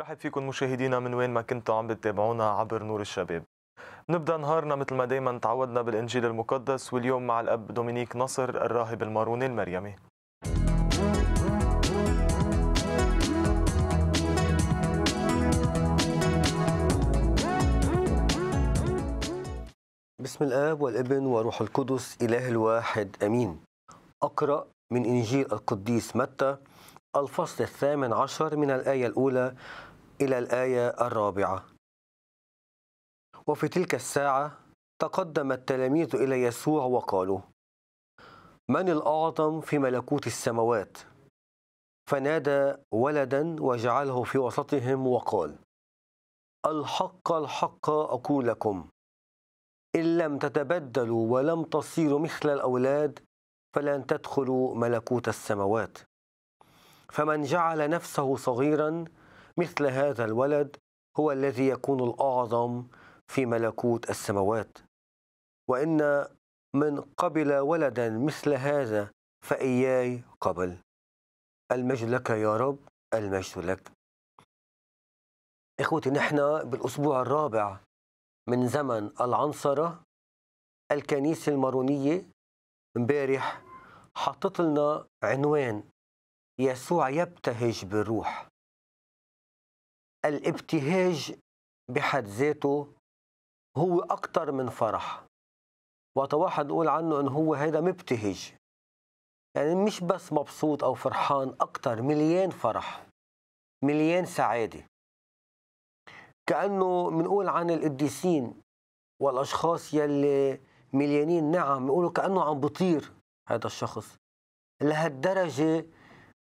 رحب فيكم مشاهدينا من وين ما كنتوا عم بتتابعونا عبر نور الشباب نبدا نهارنا مثل ما دايما تعودنا بالانجيل المقدس واليوم مع الاب دومينيك نصر الراهب الماروني المريمي بسم الاب والابن وروح القدس اله الواحد امين اقرا من انجيل القديس متى الفصل الثامن عشر من الايه الاولى إلى الآية الرابعة وفي تلك الساعة تقدم التلاميذ إلى يسوع وقالوا من الأعظم في ملكوت السماوات فنادى ولدا وجعله في وسطهم وقال الحق الحق أقول لكم إن لم تتبدلوا ولم تصيروا مثل الأولاد فلن تدخلوا ملكوت السماوات فمن جعل نفسه صغيرا مثل هذا الولد هو الذي يكون الأعظم في ملكوت السماوات وإن من قبل ولدا مثل هذا فإياي قبل المجد لك يا رب المجد لك إخوتي نحن بالأسبوع الرابع من زمن العنصرة الكنيسة المارونية امبارح حطت لنا عنوان يسوع يبتهج بالروح الابتهاج بحد ذاته هو أكثر من فرح وقت واحد يقول عنه إن هو هيدا مبتهج يعني مش بس مبسوط أو فرحان أكثر مليان فرح مليان سعادة كأنه منقول عن القديسين والأشخاص يلي مليانين نعم يقولوا كأنه عم بطير هذا الشخص لهالدرجة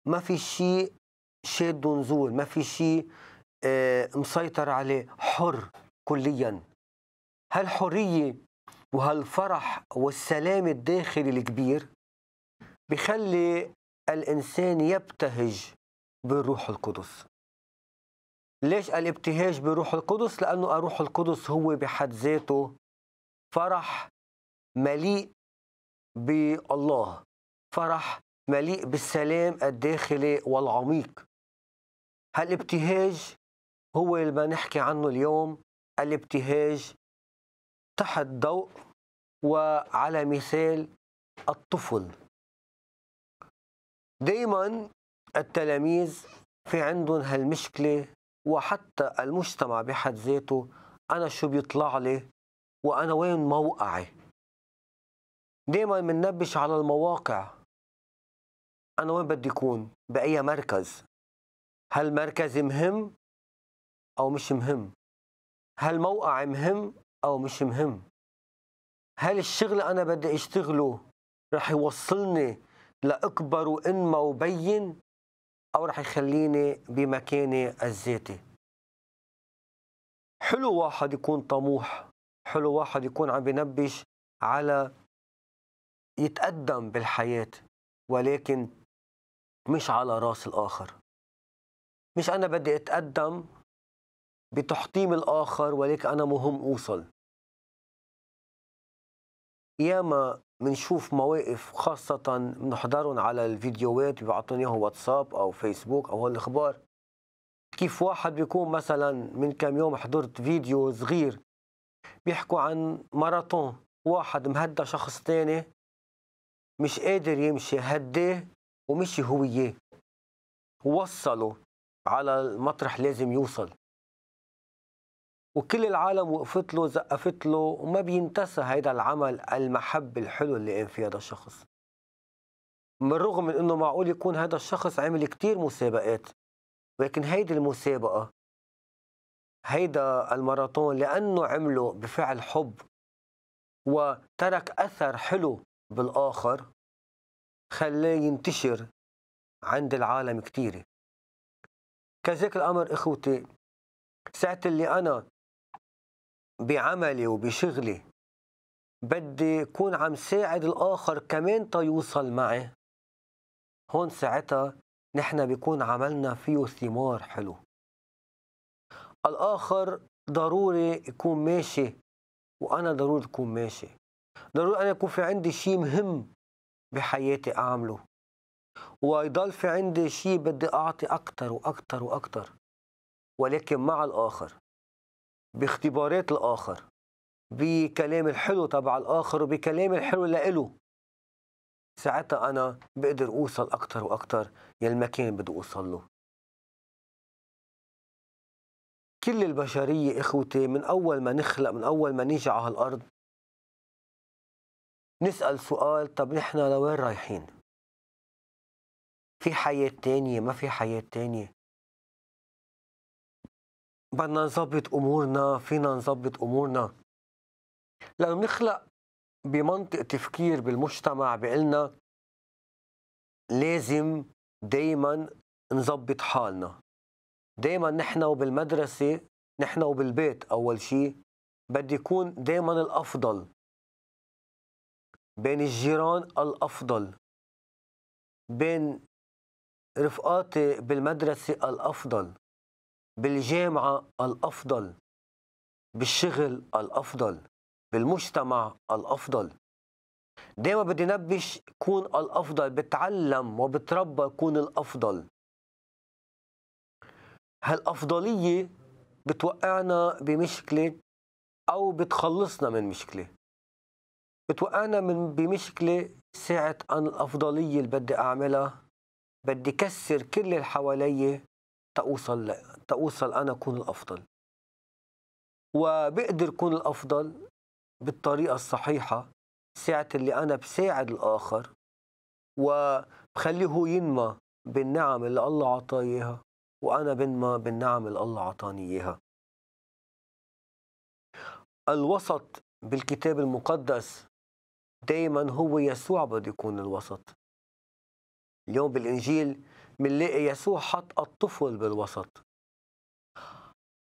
ما في شيء شاد ونزول ما في شيء آه، مسيطر عليه حر كليا هالحرية وهالفرح والسلام الداخلي الكبير بخلي الإنسان يبتهج بالروح القدس ليش الابتهاج بروح القدس؟ لأنه الروح القدس هو بحد ذاته فرح مليء بالله فرح مليء بالسلام الداخلي والعميق هالابتهاج هو اللي بنحكي عنه اليوم الابتهاج تحت ضوء وعلى مثال الطفل دايما التلاميذ في عندهم هالمشكلة وحتى المجتمع بحد ذاته أنا شو بيطلع لي وأنا وين موقعي دايما مننبش على المواقع أنا وين بدي أكون بأي مركز هالمركز مهم أو مش مهم هل موقع مهم أو مش مهم هل الشغل أنا بدي أشتغله رح يوصلني لأكبر وإنما وبين أو رح يخليني بمكاني الذاتي حلو واحد يكون طموح حلو واحد يكون عم بنبش على يتقدم بالحياة ولكن مش على راس الآخر مش أنا بدي أتقدم بتحطيم الآخر ولك أنا مهم أوصل ياما منشوف مواقف خاصة منحضرهم على الفيديوهات بيبعتون إياهم واتساب أو فيسبوك أو هالأخبار كيف واحد بيكون مثلا من كم يوم حضرت فيديو صغير بيحكوا عن ماراثون واحد مهدى شخص تاني مش قادر يمشي هديه ومشي هو اياه ووصله على المطرح لازم يوصل وكل العالم وقفت له زقفت له وما بينتسى هيدا العمل المحب الحلو اللي قام فيه هذا الشخص من رغم من انه معقول يكون هذا الشخص عمل كتير مسابقات ولكن هيدي المسابقة هيدا الماراثون لأنه عمله بفعل حب وترك أثر حلو بالآخر خلاه ينتشر عند العالم كتير كذلك الأمر إخوتي ساعة اللي أنا بعملي وبشغلي بدي كون عم ساعد الآخر كمان تيوصل معي هون ساعتها نحن بيكون عملنا فيه ثمار حلو الآخر ضروري يكون ماشي وأنا ضروري أكون ماشي ضروري أنا يكون في عندي شيء مهم بحياتي أعمله ويضل في عندي شيء بدي أعطي أكتر وأكتر وأكتر ولكن مع الآخر باختبارات الآخر بكلام الحلو تبع الآخر وبكلام الحلو لإله ساعتها أنا بقدر أوصل أكتر وأكتر اللي بدي أوصل له كل البشرية إخوتي من أول ما نخلق من أول ما نيجي على هالأرض نسأل سؤال طب نحن لوين رايحين في حياة تانية ما في حياة تانية بدنا نظبط امورنا فينا نظبط امورنا لانه بنخلق بمنطق تفكير بالمجتمع بقلنا لازم دايما نظبط حالنا دايما نحن وبالمدرسة نحن وبالبيت أول شيء بدي يكون دايما الأفضل بين الجيران الأفضل بين رفقاتي بالمدرسة الأفضل بالجامعة الأفضل بالشغل الأفضل بالمجتمع الأفضل دايما بدي نبش كون الأفضل بتعلم وبتربى كون الأفضل هالأفضلية بتوقعنا بمشكلة أو بتخلصنا من مشكلة بتوقعنا من بمشكلة ساعة أن الأفضلية اللي بدي أعملها بدي كسر كل اللي حواليي تأوصل تأوصل أنا أكون الأفضل وبقدر أكون الأفضل بالطريقة الصحيحة ساعة اللي أنا بساعد الآخر وبخليه هو ينمى بالنعم اللي الله عطاه وأنا بنمى بالنعم اللي الله عطاني إياها الوسط بالكتاب المقدس دايما هو يسوع بده يكون الوسط اليوم بالإنجيل بنلاقي يسوع حط الطفل بالوسط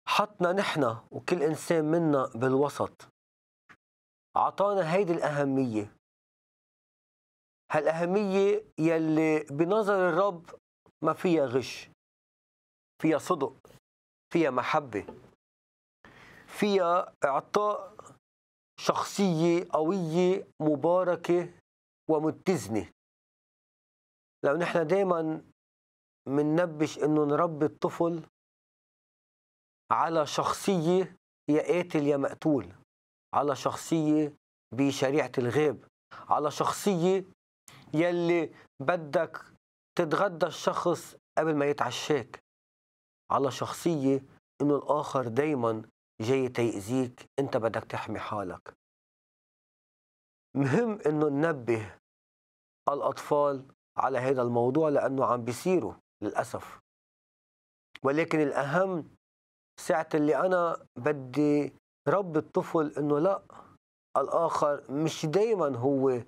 حطنا نحن وكل إنسان منا بالوسط عطانا هيدي الأهمية هالأهمية يلي بنظر الرب ما فيها غش فيها صدق فيها محبة فيها إعطاء شخصية قوية مباركة ومتزنة لو نحن دايما مننبش انه نربي الطفل على شخصية يا قاتل يا مقتول على شخصية بشريعة الغاب على شخصية يلي بدك تتغدى الشخص قبل ما يتعشاك على شخصية إنه الآخر دايما جاي تيأذيك أنت بدك تحمي حالك مهم إنه ننبه الأطفال على هذا الموضوع لأنه عم بيصيروا للأسف ولكن الأهم ساعة اللي أنا بدي رب الطفل إنه لا الآخر مش دايما هو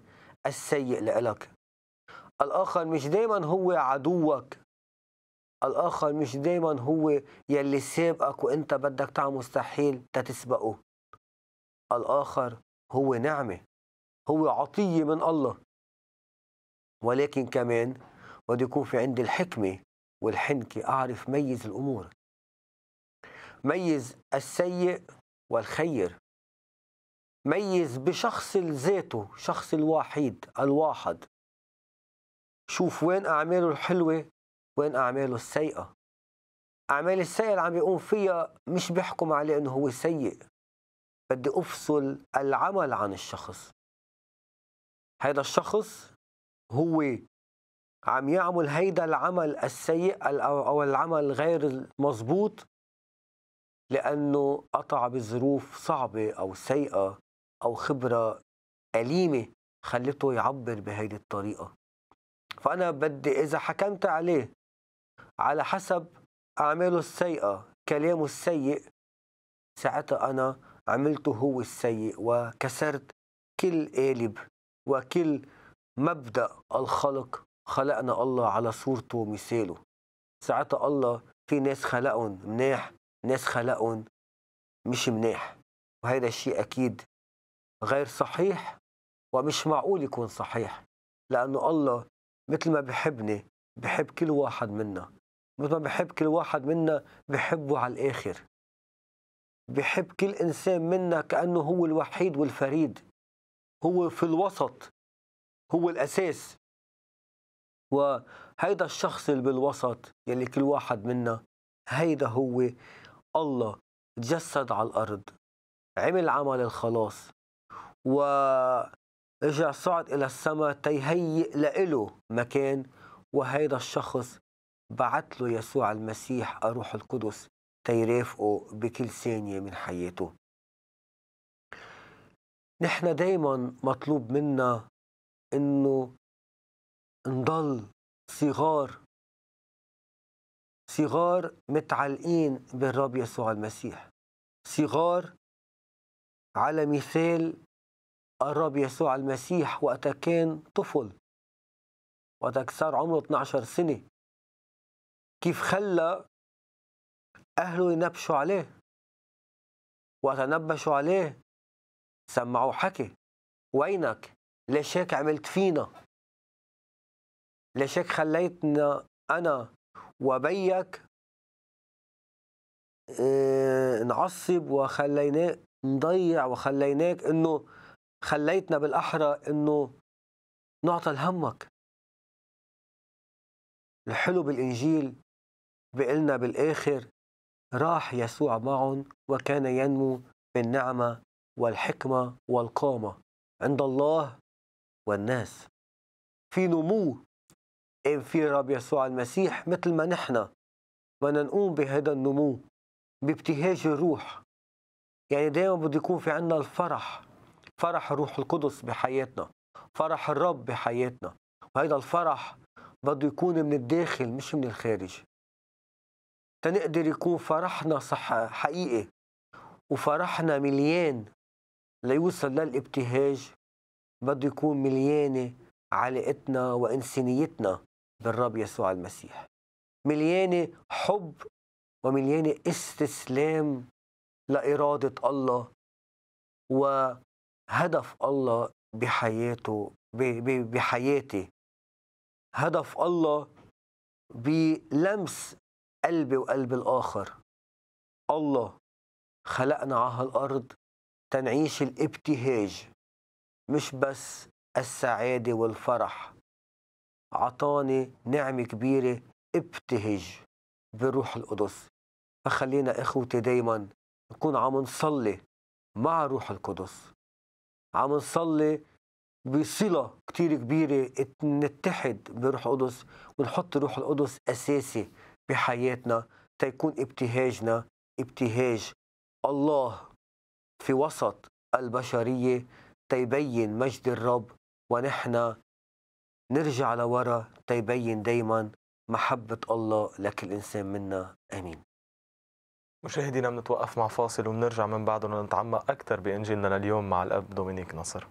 السيء لإلك الآخر مش دايما هو عدوك الآخر مش دايما هو يلي سابقك وإنت بدك تعمل مستحيل تتسبقه الآخر هو نعمة هو عطية من الله ولكن كمان بده يكون في عندي الحكمة والحنكة أعرف ميز الأمور ميز السيء والخير ميز بشخص ذاته شخص الوحيد الواحد شوف وين أعماله الحلوة وين أعماله السيئة أعمال السيئة اللي عم يقوم فيها مش بيحكم عليه إنه هو سيء بدي أفصل العمل عن الشخص هذا الشخص هو عم يعمل هيدا العمل السيء أو العمل غير المظبوط لأنه قطع بظروف صعبة أو سيئة أو خبرة أليمة خلته يعبر بهيدي الطريقة فأنا بدي إذا حكمت عليه على حسب أعماله السيئة كلامه السيء ساعتها أنا عملته هو السيء وكسرت كل قالب وكل مبدأ الخلق خلقنا الله على صورته ومثاله ساعتها الله في ناس خلقهم مناح ناس خلقهم مش مناح وهذا الشيء أكيد غير صحيح ومش معقول يكون صحيح لأنه الله مثل ما بحبني بحب كل واحد منا مثل ما بحب كل واحد منا بحبه على الآخر بحب كل إنسان منا كأنه هو الوحيد والفريد هو في الوسط هو الأساس وهيدا الشخص اللي بالوسط يلي كل واحد منا هيدا هو الله تجسد على الأرض عمل عمل الخلاص و اجى صعد إلى السماء تيهيئ لإله مكان وهيدا الشخص بعت له يسوع المسيح الروح القدس تيرافقه بكل ثانية من حياته نحن دايما مطلوب منا انه نضل صغار صغار متعلقين بالرب يسوع المسيح صغار على مثال الرب يسوع المسيح وقت كان طفل وقت صار عمره 12 سنة كيف خلى أهله ينبشوا عليه وقت نبشوا عليه سمعوا حكي وينك ليش هيك عملت فينا لا هيك خليتنا أنا وبيك آه، نعصب وخليناك نضيع وخليناك انه خليتنا بالاحرى انه نعطى لهمك الحلو بالانجيل بقلنا بالاخر راح يسوع معهم وكان ينمو بالنعمه والحكمه والقامه عند الله والناس في نمو قام في الرب يسوع المسيح مثل ما نحن بدنا نقوم بهذا النمو بابتهاج الروح يعني دائما بده يكون في عنا الفرح فرح الروح القدس بحياتنا فرح الرب بحياتنا وهذا الفرح بده يكون من الداخل مش من الخارج تنقدر يكون فرحنا صح حقيقي وفرحنا مليان ليوصل للابتهاج بده يكون مليانة علاقتنا وإنسانيتنا بالرب يسوع المسيح مليانه حب ومليانه استسلام لاراده الله وهدف الله بحياته بحياتي هدف الله بلمس قلبي وقلب الآخر الله خلقنا على هالأرض تنعيش الابتهاج مش بس السعادة والفرح عطاني نعمة كبيرة ابتهج بالروح القدس فخلينا إخوتي دايما نكون عم نصلي مع الروح القدس عم نصلي بصلة كتير كبيرة نتحد بالروح القدس ونحط الروح القدس أساسي بحياتنا تيكون ابتهاجنا ابتهاج الله في وسط البشرية تيبين مجد الرب ونحن نرجع لورا تيبين دايما محبة الله لكل إنسان منا أمين مشاهدينا بنتوقف مع فاصل وبنرجع من بعده لنتعمق أكثر بإنجيلنا لليوم مع الأب دومينيك نصر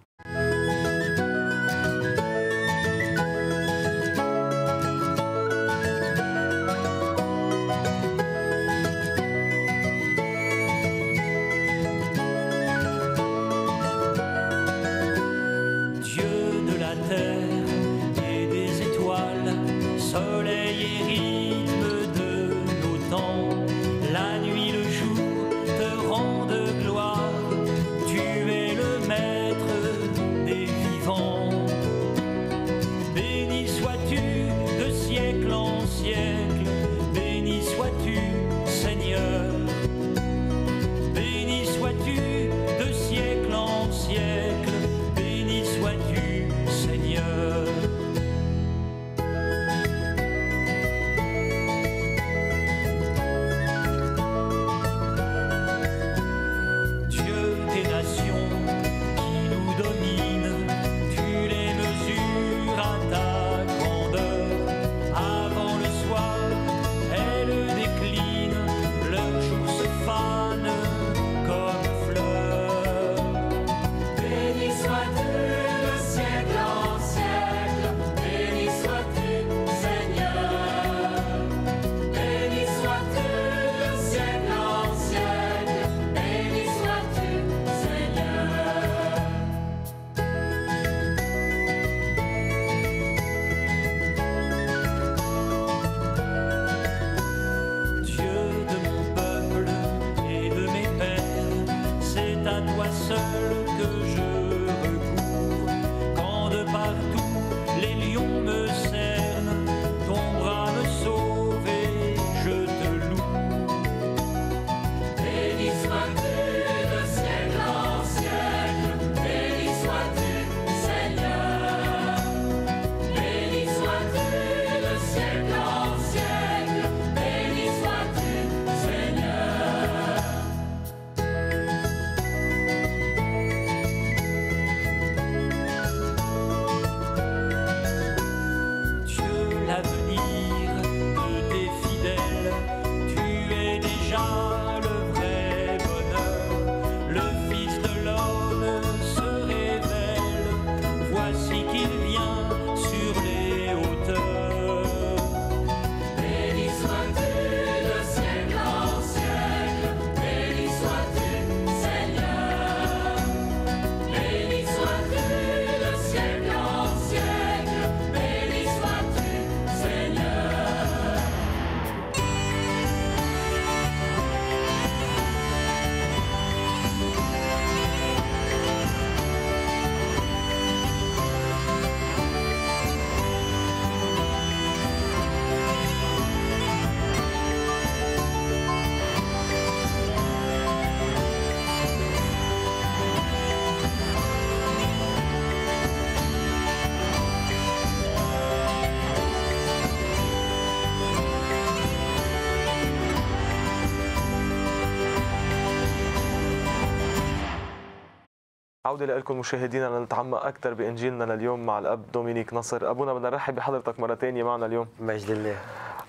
عودة لكم مشاهدينا لنتعمق اكثر بانجيلنا لليوم مع الاب دومينيك نصر ابونا بدنا نرحب بحضرتك مره ثانيه معنا اليوم مجد الله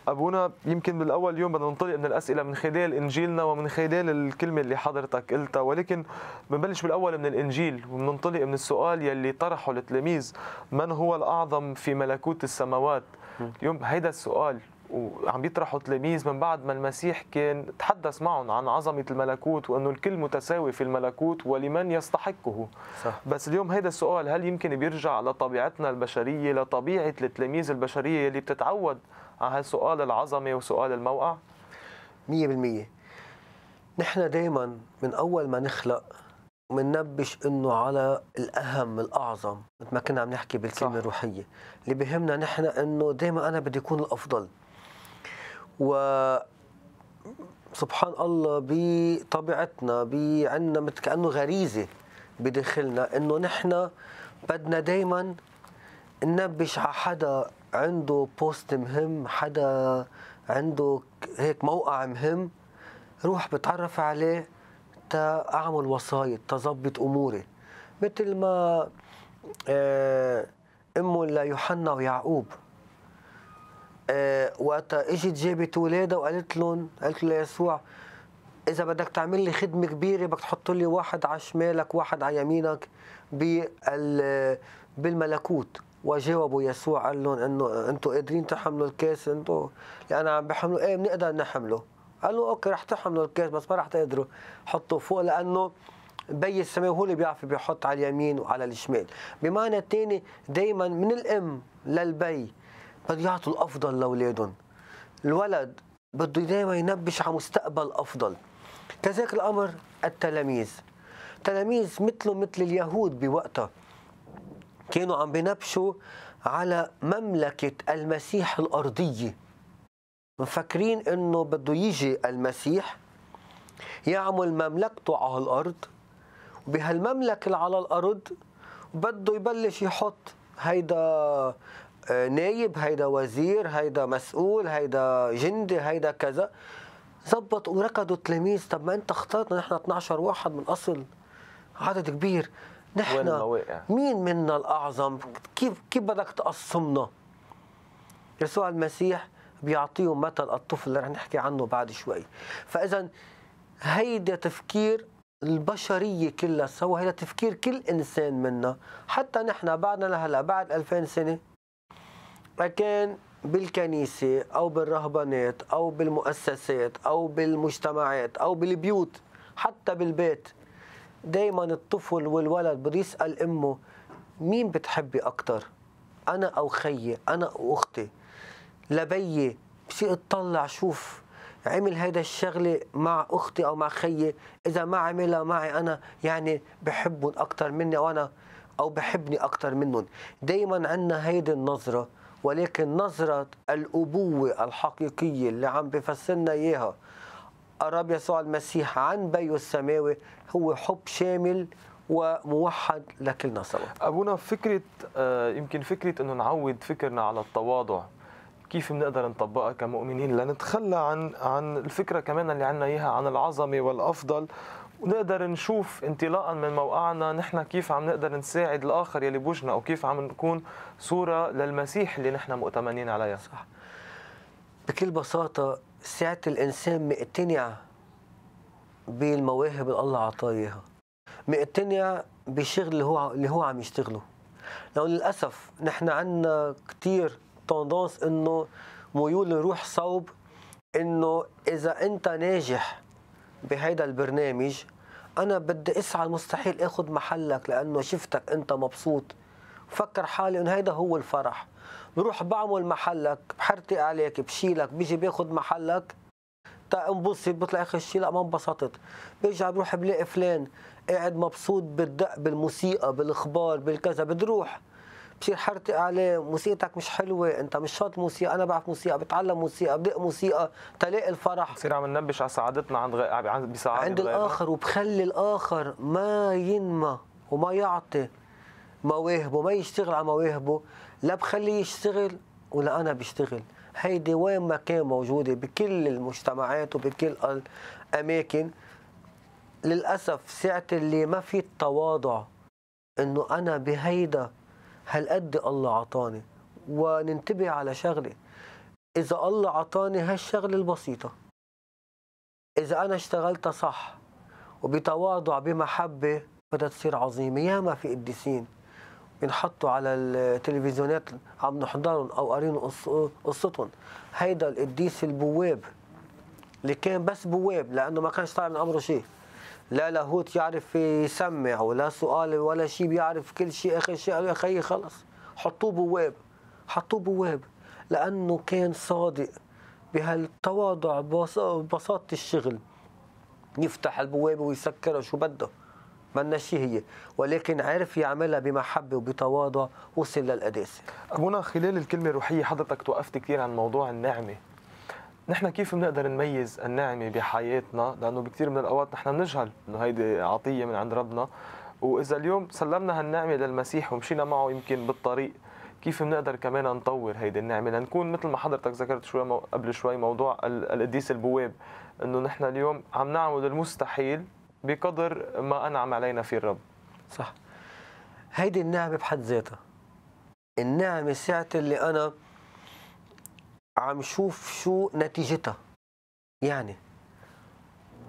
ابونا يمكن بالاول اليوم بدنا ننطلق من الاسئله من خلال انجيلنا ومن خلال الكلمه اللي حضرتك قلتها ولكن بنبلش بالاول من الانجيل وبننطلق من السؤال يلي طرحه التلاميذ من هو الاعظم في ملكوت السماوات اليوم هيدا السؤال وعم يطرحوا تلاميذ من بعد ما المسيح كان تحدث معهم عن عظمة الملكوت وأنه الكل متساوي في الملكوت ولمن يستحقه صح. بس اليوم هذا السؤال هل يمكن بيرجع لطبيعتنا البشرية لطبيعة التلاميذ البشرية اللي بتتعود على هالسؤال العظمة وسؤال الموقع؟ مية بالمية نحن دايما من أول ما نخلق مننبش انه على الاهم الاعظم مثل ما كنا عم نحكي بالكلمه الروحيه اللي بهمنا نحن انه دائما انا بدي اكون الافضل و سبحان الله بطبيعتنا عندنا مثل كانه غريزه بداخلنا انه نحن بدنا دائما ننبش على حدا عنده بوست مهم حدا عنده هيك موقع مهم روح بتعرف عليه تعمل اعمل وسايط تظبط اموري مثل ما آه، امه ليوحنا ويعقوب آه، وقت وقتها اجت جابت ولاده وقالت لهم قالت له يسوع اذا بدك تعمل لي خدمه كبيره بدك تحط لي واحد على شمالك واحد على يمينك بال بالملكوت وجاوبوا يسوع قال لهم انه انتم قادرين تحملوا الكاس انتم لان عم بحملوا ايه بنقدر نحمله قال له اوكي رح تحملوا الكاس بس ما رح تقدروا حطوا فوق لانه بي السماء هو اللي بيعرف بيحط على اليمين وعلى الشمال بمعنى ثاني دائما من الام للبي بده يعطوا الافضل لاولادهم الولد بده دائما ينبش على مستقبل افضل كذلك الامر التلاميذ تلاميذ مثله مثل اليهود بوقتها كانوا عم بنبشوا على مملكة المسيح الأرضية مفكرين إنه بده يجي المسيح يعمل مملكته على الأرض وبهالمملكة اللي على الأرض بده يبلش يحط هيدا آه، نايب هيدا وزير هيدا مسؤول هيدا جندي هيدا كذا زبط وركضوا التلاميذ طب ما انت اخترتنا نحن 12 واحد من اصل عدد كبير نحن مين منا الاعظم كيف كيف بدك تقسمنا يسوع المسيح بيعطيهم مثل الطفل اللي رح نحكي عنه بعد شوي فاذا هيدا تفكير البشرية كلها سوا هيدا تفكير كل إنسان منا حتى نحن بعدنا لهلا بعد 2000 سنة فكان بالكنيسة أو بالرهبانات أو بالمؤسسات أو بالمجتمعات أو بالبيوت حتى بالبيت دايما الطفل والولد بده يسأل أمه مين بتحبي أكتر أنا أو خيي أنا أو أختي لبيي بصير اطلع شوف عمل هيدا الشغلة مع أختي أو مع خيي إذا ما عملها معي أنا يعني بحبهم أكتر مني أو أنا أو بحبني أكتر منهم دايما عندنا هيدي النظرة ولكن نظرة الأبوة الحقيقية اللي عم بفسرنا إياها الرب يسوع المسيح عن بيو السماوي هو حب شامل وموحد لكلنا سوا أبونا فكرة آه، يمكن فكرة أنه نعود فكرنا على التواضع كيف بنقدر نطبقها كمؤمنين لنتخلى عن عن الفكره كمان اللي عندنا اياها عن العظمه والافضل ونقدر نشوف انطلاقا من موقعنا نحن كيف عم نقدر نساعد الاخر يلي بوجنا او كيف عم نكون صوره للمسيح اللي نحن مؤتمنين عليها صح بكل بساطه سعه الانسان مقتنع بالمواهب اللي الله عطاه اياها مقتنع بالشغل اللي هو اللي هو عم يشتغله لو للاسف نحن عندنا كثير تندونس انه ميول نروح صوب انه اذا انت ناجح بهيدا البرنامج انا بدي اسعى المستحيل اخذ محلك لانه شفتك انت مبسوط فكر حالي انه هيدا هو الفرح بروح بعمل محلك بحرتي عليك بشيلك بيجي باخذ محلك تا انبسط بطلع اخر شيء لا ما انبسطت برجع بروح بلاقي فلان قاعد مبسوط بالدق بالموسيقى بالاخبار بالكذا بدي روح بصير حرتي عليه موسيقتك مش حلوه انت مش شاطر موسيقى انا بعرف موسيقى بتعلم موسيقى بدق موسيقى تلاقي الفرح بصير عم ننبش على سعادتنا عند غ... بسعاده عند الاخر وبخلي الاخر ما ينمى وما يعطي مواهبه ما يشتغل على مواهبه لا بخليه يشتغل ولا انا بشتغل هيدي وين ما كان موجوده بكل المجتمعات وبكل الاماكن للاسف ساعه اللي ما في التواضع انه انا بهيدا هالقد الله عطاني وننتبه على شغله إذا الله عطاني هالشغلة البسيطة إذا أنا اشتغلتها صح وبتواضع بمحبة بدها تصير عظيمة ياما في قديسين بنحطوا على التلفزيونات عم نحضرهم أو قارين قصتهم هيدا القديس البواب اللي كان بس بواب لأنه ما كانش طالع من أمره شيء لا لاهوت يعرف يسمع ولا سؤال ولا شيء بيعرف كل شيء اخر شيء قالوا يا اخي خلص حطوه بواب حطوه بواب لانه كان صادق بهالتواضع ببساطه الشغل يفتح البوابه ويسكرها شو بده بدنا شيء هي ولكن عرف يعملها بمحبه وبتواضع وصل للقداسه ابونا خلال الكلمه الروحيه حضرتك توقفت كثير عن موضوع النعمه نحن كيف بنقدر نميز النعمة بحياتنا لأنه بكثير من الأوقات نحن بنجهل إنه هيدي عطية من عند ربنا وإذا اليوم سلمنا هالنعمة للمسيح ومشينا معه يمكن بالطريق كيف بنقدر كمان نطور هيدي النعمه لنكون مثل ما حضرتك ذكرت شوي قبل شوي موضوع القديس البواب انه نحن اليوم عم نعمل المستحيل بقدر ما انعم علينا فيه الرب صح هيدي النعمه بحد ذاتها النعمه ساعه اللي انا عم شوف شو نتيجتها يعني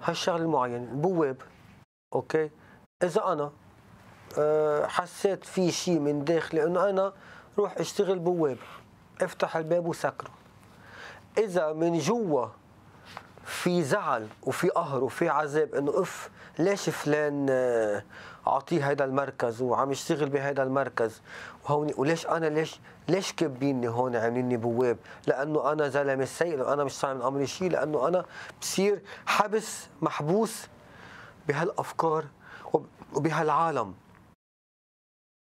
هالشغل المعين البواب اوكي اذا انا آه، حسيت في شيء من داخلي انه انا روح اشتغل بواب افتح الباب وسكره اذا من جوا في زعل وفي قهر وفي عذاب انه اف ليش فلان آه، اعطيه هذا المركز وعم يشتغل بهذا المركز وهون وليش انا ليش ليش كبيني هون عامليني بواب لانه انا زلمه سيء لانه انا مش صايم امري شيء لانه انا بصير حبس محبوس بهالافكار وبهالعالم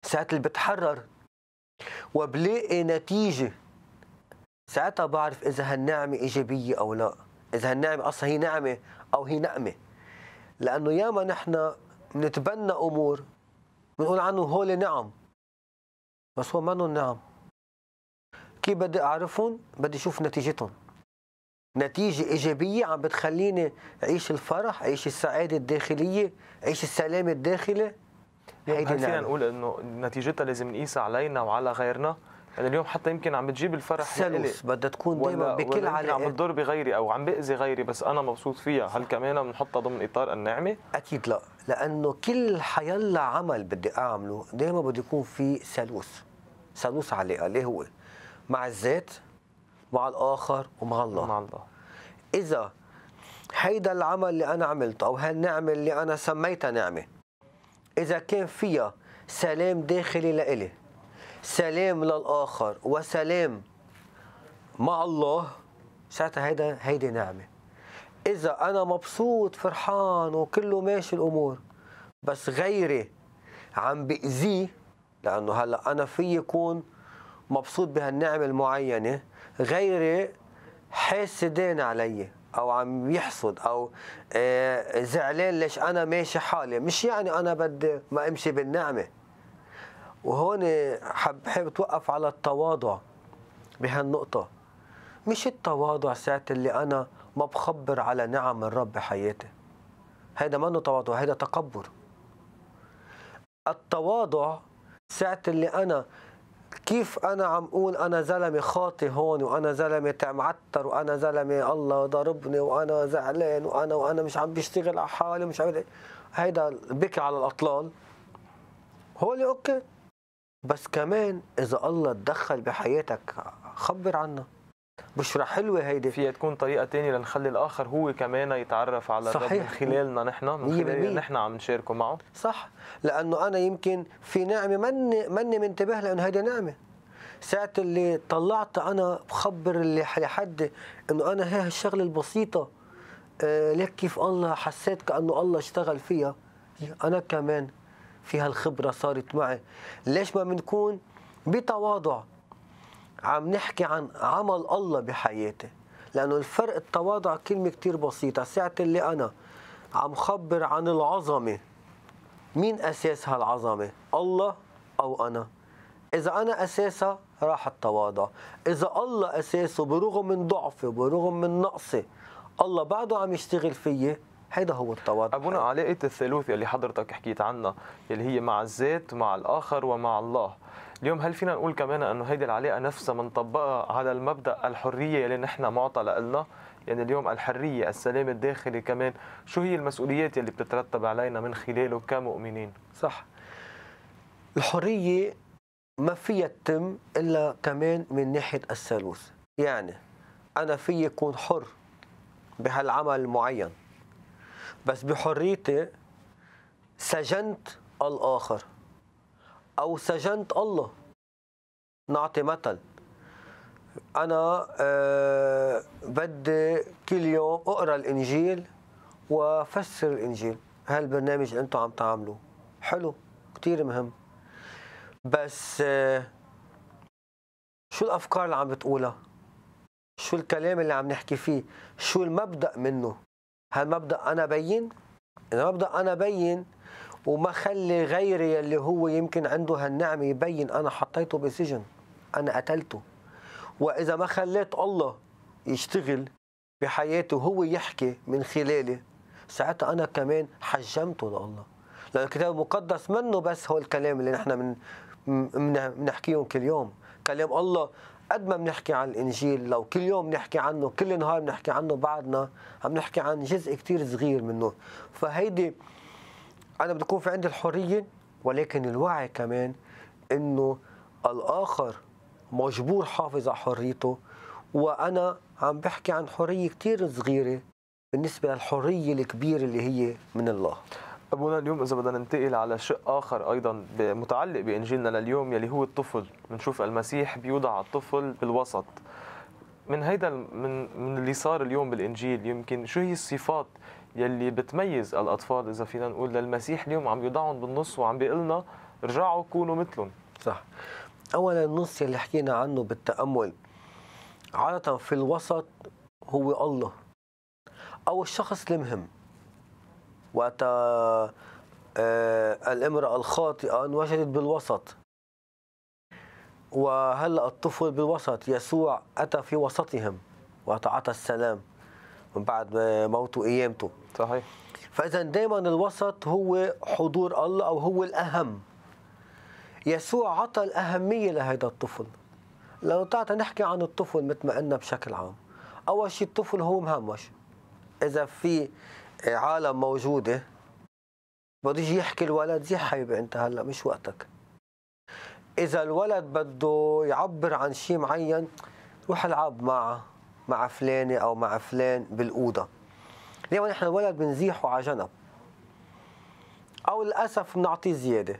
ساعات اللي بتحرر وبلاقي نتيجه ساعتها بعرف اذا هالنعمه ايجابيه او لا اذا هالنعمه اصلا هي نعمه او هي نقمه لانه ياما نحن بنتبنى امور بنقول عنه هول نعم بس هو منهم نعم كيف بدي اعرفهم بدي اشوف نتيجتهم نتيجة إيجابية عم بتخليني أعيش الفرح أعيش السعادة الداخلية أعيش السلام الداخلي هيدي نعم. فينا نقول إنه نتيجتها لازم نقيسها علينا وعلى غيرنا يعني اليوم حتى يمكن عم بتجيب الفرح سلس بدها تكون دائما بكل على عم بتضر بغيري او عم باذي غيري بس انا مبسوط فيها هل كمان بنحطها ضمن اطار النعمه اكيد لا لانه كل حيلا عمل بدي اعمله دائما بده يكون في سلوس سلوس علاقه اللي هو مع الذات مع الاخر ومع الله مع الله اذا هيدا العمل اللي انا عملته او هالنعمه اللي انا سميتها نعمه اذا كان فيها سلام داخلي لإلي سلام للآخر وسلام مع الله ساعتها هيدا هيدي نعمة إذا أنا مبسوط فرحان وكله ماشي الأمور بس غيري عم بأذيه لأنه هلا أنا في يكون مبسوط بهالنعمة المعينة غيري حاسدين علي او عم يحصد او آه، زعلان ليش انا ماشي حالي مش يعني انا بدي ما امشي بالنعمه وهون حب حابب توقف على التواضع بهالنقطة مش التواضع ساعة اللي أنا ما بخبر على نعم الرب بحياتي هيدا منه تواضع هيدا تكبر التواضع ساعة اللي أنا كيف أنا عم أقول أنا زلمة خاطي هون وأنا زلمة معتر وأنا زلمة الله ضربني وأنا زعلان وأنا وأنا مش عم بشتغل على حالي مش عم هيدا بكي على الأطلال هولي أوكي بس كمان اذا الله تدخل بحياتك خبر عنا بشرة حلوة هيدي فيها تكون طريقة تانية لنخلي الآخر هو كمان يتعرف على صحيح. الرب من خلالنا نحن من خلال نحن عم نشاركه معه صح لأنه أنا يمكن في نعمة مني مني منتبه لأنه هيدي نعمة ساعة اللي طلعت أنا بخبر اللي لحد إنه أنا هي هالشغلة البسيطة آه لك كيف الله حسيت كأنه الله اشتغل فيها أنا كمان فيها الخبرة صارت معي ليش ما بنكون بتواضع عم نحكي عن عمل الله بحياتي لأنه الفرق التواضع كلمة كتير بسيطة ساعة اللي أنا عم خبر عن العظمة مين أساس هالعظمة الله أو أنا إذا أنا أساسها راح التواضع إذا الله أساسه برغم من ضعفي برغم من نقصي الله بعده عم يشتغل فيي هيدا هو التواضع أبونا علاقة الثالوث اللي حضرتك حكيت عنها اللي هي مع الذات مع الآخر ومع الله اليوم هل فينا نقول كمان أنه هيدي العلاقة نفسها منطبقة على المبدأ الحرية اللي نحن معطى لنا يعني اليوم الحرية السلام الداخلي كمان شو هي المسؤوليات اللي بتترتب علينا من خلاله كمؤمنين صح الحرية ما فيها تتم إلا كمان من ناحية الثالوث يعني أنا في يكون حر بهالعمل المعين بس بحريتي سجنت الآخر أو سجنت الله نعطي مثل أنا أه بدي كل يوم أقرأ الإنجيل وأفسر الإنجيل هالبرنامج اللي أنتم عم تعملوه حلو كتير مهم بس أه شو الأفكار اللي عم بتقولها شو الكلام اللي عم نحكي فيه شو المبدأ منه هل مبدا انا بين اذا مبدا انا بين وما خلي غيري اللي هو يمكن عنده هالنعمه يبين انا حطيته بسجن انا قتلته واذا ما خليت الله يشتغل بحياته هو يحكي من خلالي ساعتها انا كمان حجمته لله لان الكتاب المقدس منه بس هو الكلام اللي نحن من بنحكيهم كل يوم كلام الله قد ما بنحكي عن الانجيل لو كل يوم بنحكي عنه كل نهار بنحكي عنه بعدنا عم نحكي عن جزء كتير صغير منه فهيدي انا بده يكون في عندي الحريه ولكن الوعي كمان انه الاخر مجبور حافظ على حريته وانا عم بحكي عن حريه كتير صغيره بالنسبه للحريه الكبيره اللي هي من الله ابونا اليوم اذا بدنا ننتقل على شق اخر ايضا متعلق بانجيلنا لليوم يلي هو الطفل بنشوف المسيح بيوضع الطفل بالوسط من هيدا من من اللي صار اليوم بالانجيل يمكن شو هي الصفات يلي بتميز الاطفال اذا فينا نقول للمسيح اليوم عم يوضعهم بالنص وعم بيقول رجعوا كونوا مثلهم صح اولا النص يلي حكينا عنه بالتامل عاده في الوسط هو الله او الشخص المهم وقت آه، الامرأة الخاطئة انوجدت بالوسط وهلأ الطفل بالوسط يسوع أتى في وسطهم وأعطى السلام من بعد موته وقيامته صحيح فإذا دائما الوسط هو حضور الله أو هو الأهم يسوع عطى الأهمية لهذا الطفل لو تعالى نحكي عن الطفل مثل ما قلنا بشكل عام أول شيء الطفل هو مهمش إذا في إيه، عالم موجوده بده يجي يحكي الولد يا حبيبي انت هلا مش وقتك اذا الولد بده يعبر عن شيء معين روح العب مع مع فلانه او مع فلان بالاوضه ليه نحن الولد بنزيحه على جنب او للاسف بنعطيه زياده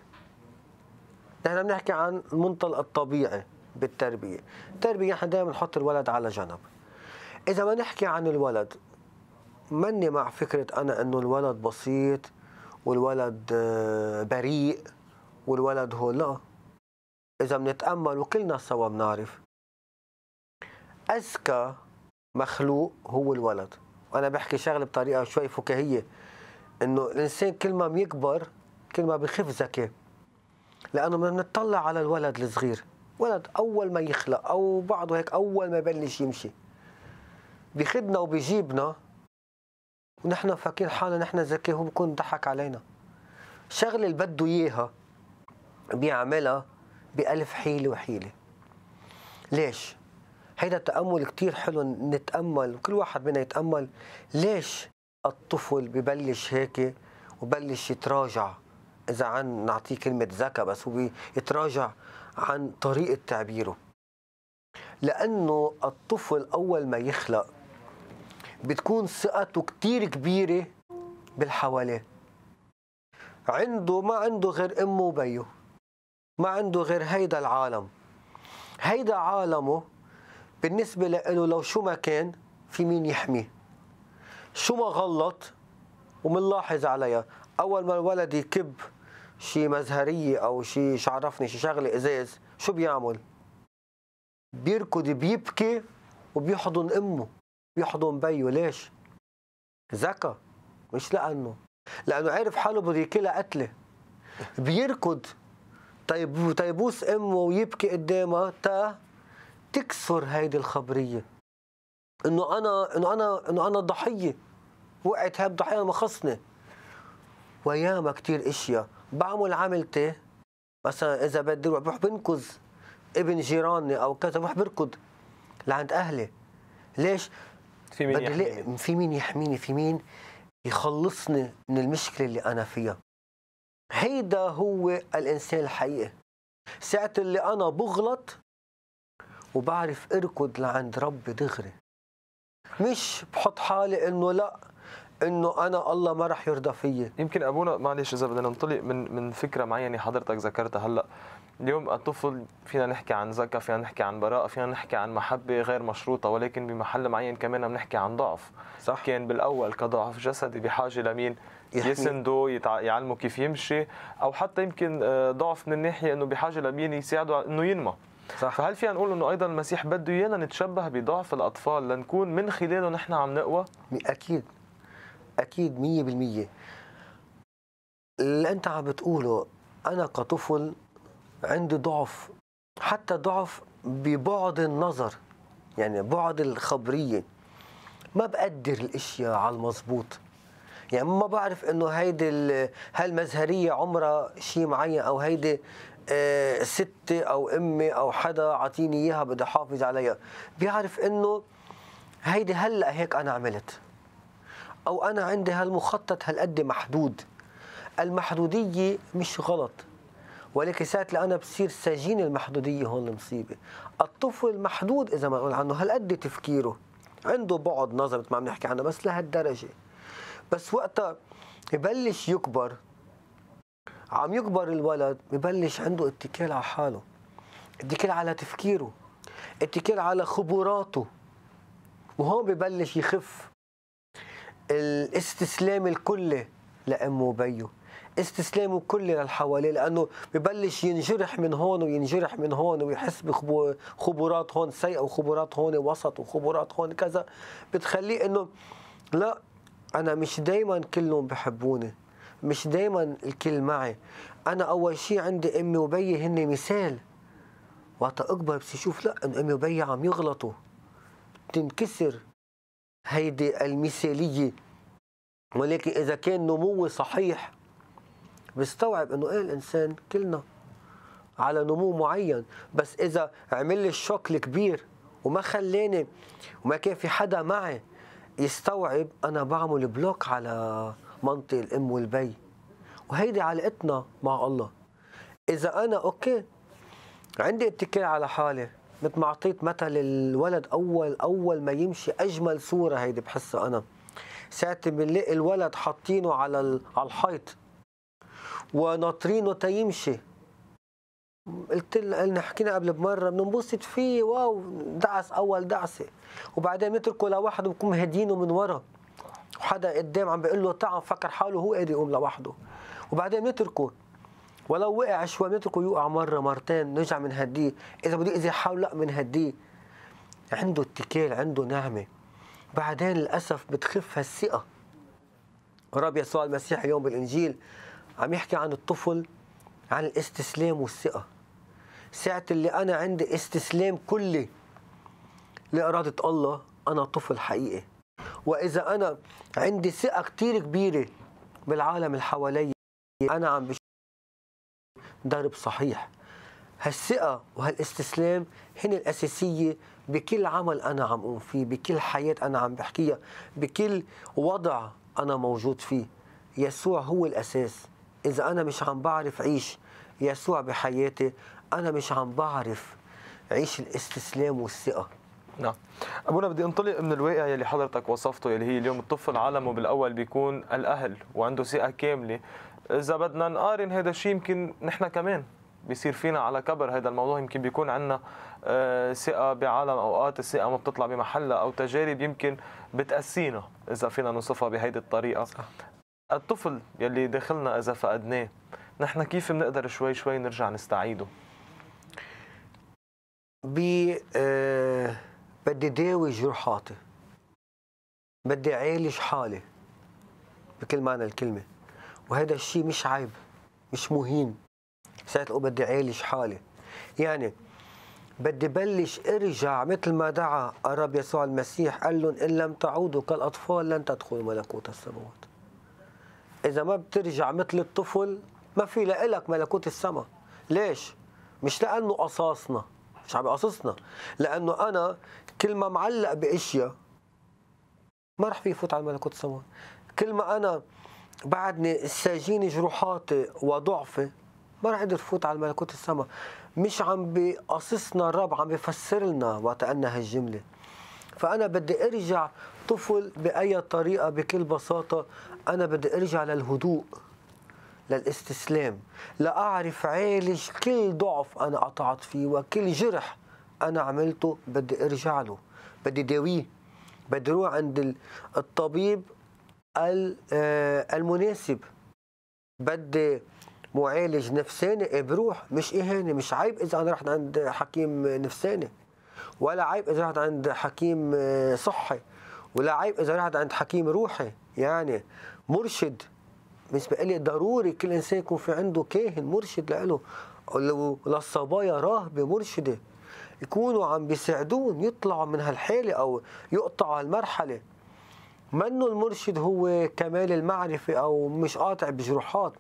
نحن بنحكي عن المنطلق الطبيعي بالتربيه التربيه نحن دائما بنحط الولد على جنب اذا ما نحكي عن الولد ماني مع فكره انا انه الولد بسيط والولد آه، بريء والولد هو لا اذا بنتامل وكلنا سوا بنعرف اذكى مخلوق هو الولد وانا بحكي شغله بطريقه شوي فكاهيه انه الانسان كل ما بيكبر كل ما بخف ذكاء لانه بنطلع على الولد الصغير ولد اول ما يخلق او بعضه هيك اول ما يبلش يمشي بيخدنا وبيجيبنا ونحن فاكرين حالنا نحن ذكي هو بكون ضحك علينا الشغله اللي بده اياها بيعملها بألف حيله وحيله ليش؟ هيدا تأمل كتير حلو نتأمل وكل واحد منا يتأمل ليش الطفل ببلش هيك وبلش يتراجع إذا عن نعطيه كلمة ذكى بس هو يتراجع عن طريقة تعبيره لأنه الطفل أول ما يخلق بتكون ثقته كتير كبيرة بالحواليه عنده ما عنده غير امه وبيه ما عنده غير هيدا العالم هيدا عالمه بالنسبة لإله لو شو ما كان في مين يحميه شو ما غلط ومنلاحظ عليها أول ما الولد يكب شي مزهرية أو شي شعرفني شي شغلة إزاز شو بيعمل بيركض بيبكي وبيحضن أمه بيحضن بيه ليش؟ ذكى مش لأنه لأنه عرف حاله بده يكلها قتلة بيركض طيب تيبوس امه ويبكي قدامها تا تكسر هيدي الخبريه انه انا انه انا انه انا ضحيه وقعت هاي الضحية ما خصني وياما كثير اشياء بعمل عملتي مثلا اذا بدي اروح بروح بنكز ابن جيراني او كذا بروح بركض لعند اهلي ليش؟ في مين بدي يحميني في مين يحميني في مين يخلصني من المشكله اللي انا فيها هيدا هو الانسان الحقيقي ساعة اللي انا بغلط وبعرف اركض لعند ربي دغري مش بحط حالي انه لا انه انا الله ما رح يرضى فيي يمكن ابونا معلش اذا بدنا ننطلق من من فكره معينه حضرتك ذكرتها هلا اليوم الطفل فينا نحكي عن ذكاء فينا نحكي عن براءة فينا نحكي عن محبة غير مشروطة ولكن بمحل معين كمان بنحكي عن ضعف صح كان بالأول كضعف جسدي بحاجة لمين يسندوا يتع... يعلموا كيف يمشي أو حتى يمكن آه، ضعف من الناحية أنه بحاجة لمين يساعده أنه ينمى صح. فهل فينا نقول انه ايضا المسيح بده ايانا نتشبه بضعف الاطفال لنكون من خلاله نحن عم نقوى؟ اكيد اكيد 100% اللي انت عم بتقوله انا كطفل عندي ضعف حتى ضعف ببعد النظر يعني بعد الخبريه ما بقدر الاشياء على المظبوط يعني ما بعرف انه هيدي هالمزهريه عمرها شيء معين او هيدي آه ستي او امي او حدا عطيني اياها بدي احافظ عليها بيعرف انه هيدي هلا هيك انا عملت او انا عندي هالمخطط هالقد محدود المحدوديه مش غلط ولكن ساعه اللي انا بصير سجين المحدوديه هون المصيبه الطفل المحدود اذا ما نقول عنه هالقد تفكيره عنده بعد نظر ما عم نحكي عنه بس لهالدرجه بس وقتها يبلش يكبر عم يكبر الولد ببلش عنده اتكال على حاله اتكال على تفكيره اتكال على خبراته وهون ببلش يخف الاستسلام الكلي لامه وبيه استسلامه كلي للحواليه لانه ببلش ينجرح من هون وينجرح من هون ويحس بخبرات هون سيئه وخبرات هون وسط وخبرات هون كذا بتخليه انه لا انا مش دايما كلهم بحبوني مش دايما الكل معي انا اول شيء عندي امي وبيي هن مثال وقت اكبر بس اشوف لا انه امي وبيي عم يغلطوا تنكسر هيدي المثاليه ولكن اذا كان نموي صحيح بستوعب انه ايه الانسان كلنا على نمو معين بس اذا عمل لي الشوك الكبير وما خلاني وما كان في حدا معي يستوعب انا بعمل بلوك على منطق الام والبي وهيدي علاقتنا مع الله اذا انا اوكي عندي اتكال على حالي مثل ما اعطيت مثل الولد اول اول ما يمشي اجمل صوره هيدي بحسها انا ساعتي بنلاقي الولد حاطينه على على الحيط وناطرينه تيمشي قلت لنا حكينا قبل بمره بننبسط فيه واو دعس اول دعسه وبعدين نتركه لوحده بكون هادينه من ورا وحدا قدام عم بيقول له تعال فكر حاله هو قادر يقوم لوحده وبعدين نتركه ولو وقع شوي نتركه يوقع مره مرتين نرجع بنهديه اذا بده يأذي حاله لا بنهديه عنده اتكال عنده نعمه بعدين للاسف بتخف هالثقه رب يسوع المسيح اليوم بالانجيل عم يحكي عن الطفل عن الاستسلام والثقة ساعة اللي أنا عندي استسلام كلي لإرادة الله أنا طفل حقيقي وإذا أنا عندي ثقة كتير كبيرة بالعالم اللي أنا عم بش درب صحيح هالثقة وهالاستسلام هن الأساسية بكل عمل أنا عم قوم فيه بكل حياة أنا عم بحكيها بكل وضع أنا موجود فيه يسوع هو الأساس إذا أنا مش عم بعرف عيش يسوع بحياتي أنا مش عم بعرف عيش الاستسلام والثقة نعم ابونا بدي انطلق من الواقع يلي حضرتك وصفته يلي هي اليوم الطفل عالمه بالاول بيكون الاهل وعنده ثقه كامله اذا بدنا نقارن هذا الشيء يمكن نحن كمان بيصير فينا على كبر هذا الموضوع يمكن بيكون عندنا آه، ثقه بعالم اوقات الثقه ما بتطلع بمحلها او تجارب يمكن بتاسينا اذا فينا نوصفها بهيدي الطريقه الطفل يلي داخلنا إذا فقدناه نحن كيف بنقدر شوي شوي نرجع نستعيده؟ ب آه بدي داوي جروحاتي بدي عالج حالي بكل معنى الكلمة وهذا الشيء مش عيب مش مهين ساعتها بدي عالج حالي يعني بدي بلش ارجع مثل ما دعا الرب يسوع المسيح قال لهم ان لم تعودوا كالاطفال لن تدخلوا ملكوت السماوات اذا ما بترجع مثل الطفل ما في لإلك ملكوت السما ليش مش لانه قصاصنا مش عم يقصصنا لانه انا كل ما معلق باشياء ما رح في يفوت على ملكوت السما كل ما انا بعدني ساجيني جروحاتي وضعفي ما رح اقدر فوت على ملكوت السما مش عم بقصصنا الرب عم بفسر لنا وقت قلنا هالجمله فأنا بدي أرجع طفل بأي طريقة بكل بساطة أنا بدي أرجع للهدوء للاستسلام لأعرف عالج كل ضعف أنا قطعت فيه وكل جرح أنا عملته بدي أرجع له بدي داويه بدي روح عند الطبيب آه، المناسب بدي معالج نفساني إيه، بروح مش إهانة مش عيب إذا أنا رحت عند حكيم نفساني ولا عيب اذا رحت عند حكيم آه، صحي ولا عيب اذا رحت عند حكيم روحي يعني مرشد بالنسبه لي ضروري كل انسان يكون في عنده كاهن مرشد لإله للصبايا راهبه مرشده يكونوا عم بيساعدون يطلعوا من هالحاله او يقطعوا هالمرحله منه المرشد هو كمال المعرفه او مش قاطع بجروحات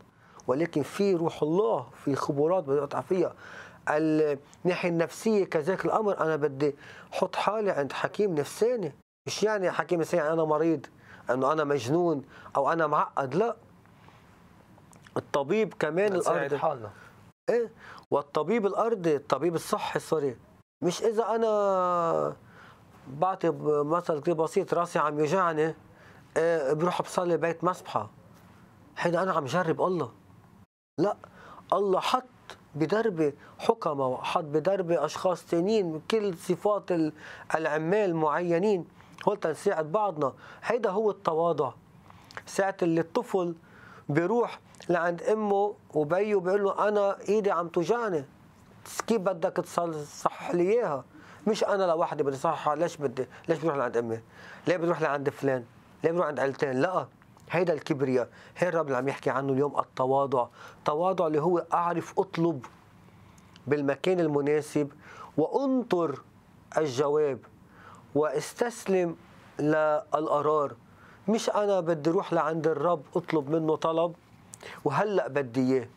ولكن في روح الله في خبرات بده يقطع فيها الناحيه النفسيه كذلك الامر انا بدي احط حالي عند حكيم نفساني مش يعني حكيم نفساني انا مريض انه انا مجنون او انا معقد لا الطبيب كمان الارض حالنا ايه والطبيب الارضي الطبيب الصحي سوري مش اذا انا بعطي مثل كثير بسيط راسي عم يوجعني إيه بروح بصلي بيت مسبحه حين انا عم جرب الله لا الله حط بضرب حكماء وحط بضرب أشخاص ثانيين كل صفات العمال معينين قلت تنساعد بعضنا هيدا هو التواضع ساعة اللي الطفل بيروح لعند امه وبيه بيقول له انا ايدي عم توجعني كيف بدك تصحح لي اياها مش انا لوحدي بدي صححها ليش بدي ليش بروح لعند امي ليه بروح لعند فلان ليه بروح عند علتان لا هيدا الكبرياء هي الرب اللي عم يحكي عنه اليوم التواضع تواضع اللي هو أعرف أطلب بالمكان المناسب وأنطر الجواب واستسلم للقرار مش أنا بدي أروح لعند الرب أطلب منه طلب وهلأ بدي إياه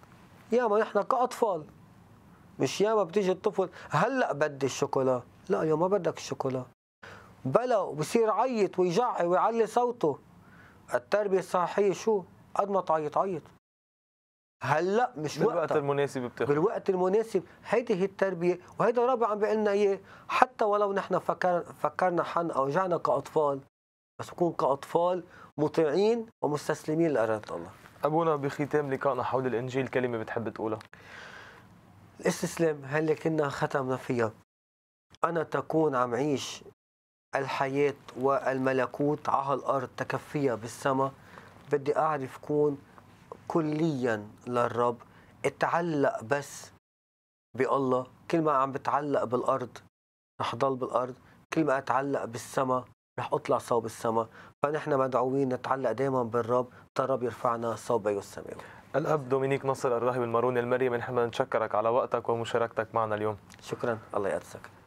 ياما نحن كأطفال مش ياما بتيجي الطفل هلأ بدي الشوكولا لا يا ما بدك الشوكولا بلا وبصير عيط ويجعي ويعلي صوته التربيه الصحيه شو قد ما تعيط عيط هلا هل مش بالوقت وقتها. المناسب بتاخد بالوقت المناسب هيدي التربيه وهيدا الرابع عم بيقول لنا اياه حتى ولو نحن فكر فكرنا حن او جعنا كاطفال بس نكون كاطفال مطيعين ومستسلمين لاراده الله ابونا بختام لقائنا حول الانجيل كلمه بتحب تقولها الاستسلام هل كنا ختمنا فيها انا تكون عم عيش الحياة والملكوت على الأرض تكفيها بالسماء بدي أعرف كون كليا للرب اتعلق بس بالله كل ما عم بتعلق بالأرض رح ضل بالأرض كل ما أتعلق بالسماء رح أطلع صوب السماء فنحن مدعوين نتعلق دائما بالرب ترب يرفعنا ايو السماء الأب دومينيك نصر الراهب الماروني المريم نحن نشكرك على وقتك ومشاركتك معنا اليوم شكرا الله يقدسك